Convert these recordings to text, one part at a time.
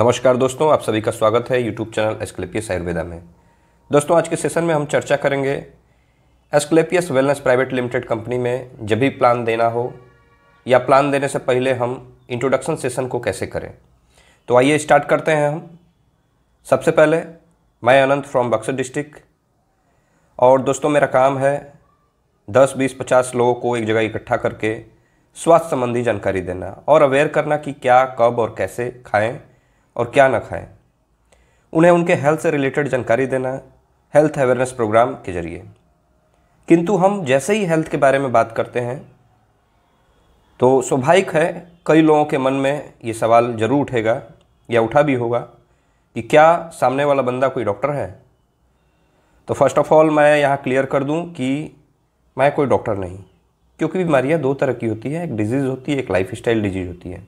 नमस्कार दोस्तों आप सभी का स्वागत है यूट्यूब चैनल एस्क्लेपियस आयुर्वेदा में दोस्तों आज के सेशन में हम चर्चा करेंगे Asclepius wellness private limited company में जब भी प्लान देना हो या प्लान देने से पहले हम इंट्रोडक्शन सेशन को कैसे करें तो आइए स्टार्ट करते हैं हम सबसे पहले मैं अनंत फ्रॉम बक्सर डिस्ट्रिक्ट और दोस्तों मेरा काम है दस बीस पचास लोगों को एक जगह इकट्ठा करके स्वास्थ्य संबंधी जानकारी देना और अवेयर करना कि क्या कब और कैसे खाएं और क्या ना खाएं उन्हें उनके हेल्थ से रिलेटेड जानकारी देना हेल्थ अवेयरनेस प्रोग्राम के जरिए किंतु हम जैसे ही हेल्थ के बारे में बात करते हैं तो स्वाभाविक है कई लोगों के मन में ये सवाल ज़रूर उठेगा या उठा भी होगा कि क्या सामने वाला बंदा कोई डॉक्टर है तो फर्स्ट ऑफ ऑल मैं यहाँ क्लियर कर दूँ कि मैं कोई डॉक्टर नहीं क्योंकि बीमारियाँ दो तरह की होती है एक डिजीज़ होती है एक लाइफ स्टाइल डिजीज़ होती है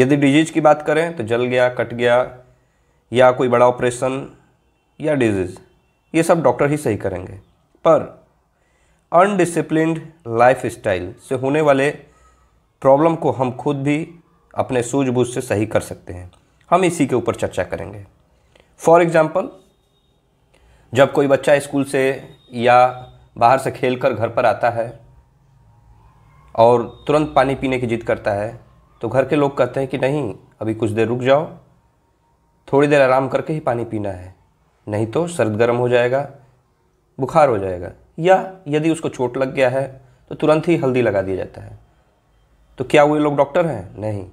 यदि डिजीज की बात करें तो जल गया कट गया या कोई बड़ा ऑपरेशन या डिजीज़ ये सब डॉक्टर ही सही करेंगे पर अनडिसिप्लिनड लाइफ स्टाइल से होने वाले प्रॉब्लम को हम खुद भी अपने सूझबूझ से सही कर सकते हैं हम इसी के ऊपर चर्चा करेंगे फॉर एग्ज़ाम्पल जब कोई बच्चा स्कूल से या बाहर से खेल कर घर पर आता है और तुरंत पानी पीने की जिद करता है तो घर के लोग कहते हैं कि नहीं अभी कुछ देर रुक जाओ थोड़ी देर आराम करके ही पानी पीना है नहीं तो सर्द गर्म हो जाएगा बुखार हो जाएगा या यदि उसको चोट लग गया है तो तुरंत ही हल्दी लगा दिया जाता है तो क्या वो लोग डॉक्टर हैं नहीं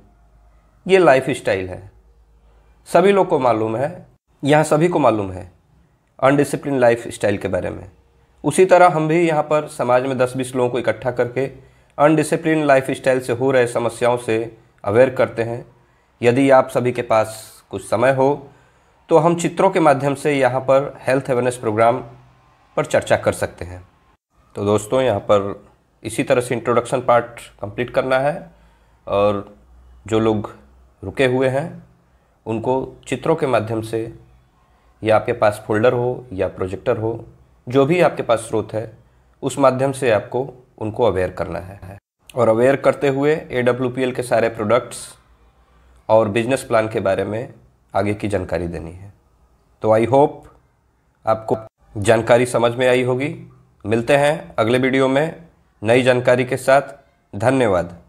ये लाइफ स्टाइल है सभी लोग को मालूम है यहाँ सभी को मालूम है अनडिसिप्लिन लाइफ स्टाइल के बारे में उसी तरह हम भी यहाँ पर समाज में दस बीस लोगों को इकट्ठा करके अनडिसिप्लिन स्टाइल से हो रहे समस्याओं से अवेयर करते हैं यदि आप सभी के पास कुछ समय हो तो हम चित्रों के माध्यम से यहाँ पर हेल्थ अवेयरनेस प्रोग्राम पर चर्चा कर सकते हैं तो दोस्तों यहाँ पर इसी तरह से इंट्रोडक्शन पार्ट कंप्लीट करना है और जो लोग रुके हुए हैं उनको चित्रों के माध्यम से या आपके पास फोल्डर हो या प्रोजेक्टर हो जो भी आपके पास स्रोत है उस माध्यम से आपको उनको अवेयर करना है और अवेयर करते हुए ए के सारे प्रोडक्ट्स और बिजनेस प्लान के बारे में आगे की जानकारी देनी है तो आई होप आपको जानकारी समझ में आई होगी मिलते हैं अगले वीडियो में नई जानकारी के साथ धन्यवाद